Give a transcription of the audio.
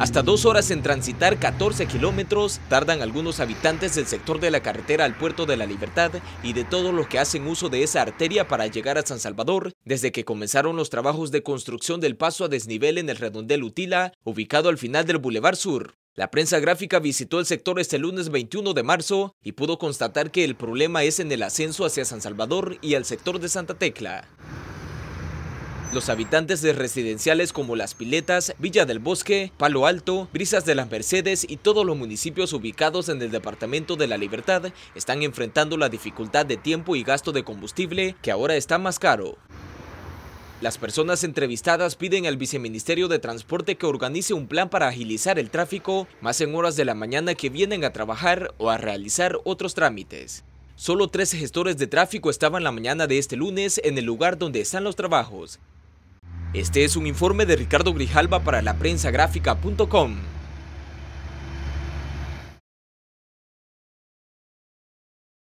Hasta dos horas en transitar 14 kilómetros tardan algunos habitantes del sector de la carretera al Puerto de la Libertad y de todos los que hacen uso de esa arteria para llegar a San Salvador desde que comenzaron los trabajos de construcción del paso a desnivel en el redondel Utila, ubicado al final del Boulevard Sur. La prensa gráfica visitó el sector este lunes 21 de marzo y pudo constatar que el problema es en el ascenso hacia San Salvador y al sector de Santa Tecla. Los habitantes de residenciales como Las Piletas, Villa del Bosque, Palo Alto, Brisas de las Mercedes y todos los municipios ubicados en el Departamento de la Libertad están enfrentando la dificultad de tiempo y gasto de combustible que ahora está más caro. Las personas entrevistadas piden al Viceministerio de Transporte que organice un plan para agilizar el tráfico, más en horas de la mañana que vienen a trabajar o a realizar otros trámites. Solo tres gestores de tráfico estaban la mañana de este lunes en el lugar donde están los trabajos. Este es un informe de Ricardo Grijalba para la prensa